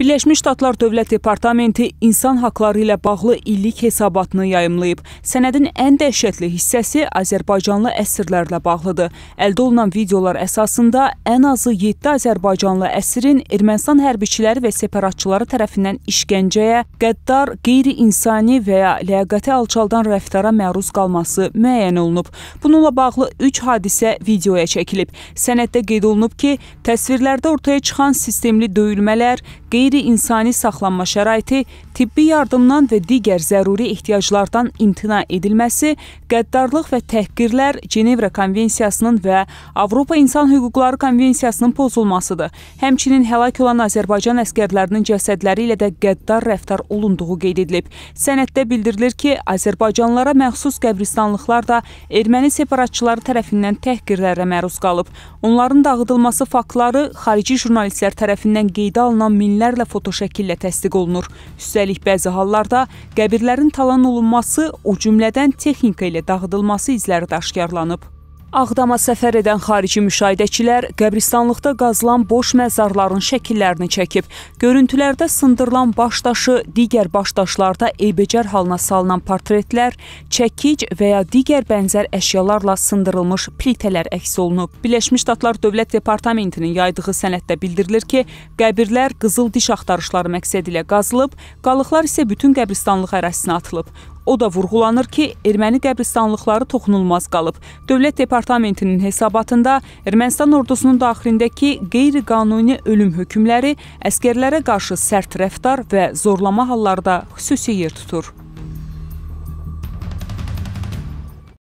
Birləşmiş Ştatlar Dövlət Departamenti insan haqları ilə bağlı illik hesabatını yayımlayıb. Sənədin ən dəhşətli hissəsi Azərbaycanlı əsirlərlə bağlıdır. Əldə olunan videolar əsasında ən azı 7 Azərbaycanlı əsrin Ermənistan hərbiçiləri və separatçıları tərəfindən işgəncəyə, qəddar, qeyri-insani və ya ləyaqəti alçaldan rəftara məruz qalması müəyyən olunub. Bununla bağlı 3 hadisə videoya çəkilib. Sənəddə qeyd olunub ki, təsvirlərdə ortaya çıxan sistemli döyülmələr, qeyri qeyri-insani saxlanma şəraiti, tibbi yardımdan və digər zəruri ehtiyaclardan imtina edilməsi, qəddarlıq və təhqirlər Cenevra Konvensiyasının və Avropa İnsan Hüquqları Konvensiyasının pozulmasıdır. Həmçinin həlak olan Azərbaycan əskərlərinin cəsədləri ilə də qəddar rəftar olunduğu qeyd edilib. Sənəddə bildirilir ki, Azərbaycanlara məxsus qəbristanlıqlar da erməni separatçıları tərəfindən təhqirlərə məruz qalıb. Onların dağıdılması faktları xarici jurnalistlər tərəfindən qeydə alınan minlərlə dəfələrlə fotoşəkillə təsdiq olunur. Üstəlik bəzi hallarda qəbirlərin talan olunması, o cümlədən texnika ilə dağıdılması izləri də aşkarlanıb. Ağdama səfər edən xarici müşahidəçilər qəbristanlıqda qazılan boş məzarların şəkillərini çəkib. Görüntülərdə sındırılan başdaşı, digər başdaşlarda eybəcər halına salınan portretlər, çəkic və ya digər bənzər əşyalarla sındırılmış plitələr əks olunub. Birləşmiş Ştatlar Dövlət Departamentinin yaydığı sənəddə bildirilir ki, qəbirlər qızıl diş axtarışları məqsədi ilə qazılıb, qalıqlar isə bütün qəbristanlıq ərazisinə atılıb. O da vurğulanır ki, erməni qəbristanlıqları toxunulmaz qalıb. Dövlət Departamentinin hesabatında Ermənistan ordusunun daxilindəki qeyri-qanuni ölüm hökmləri əskərlərə qarşı sərt rəftar və zorlama hallarda xüsusi yer tutur.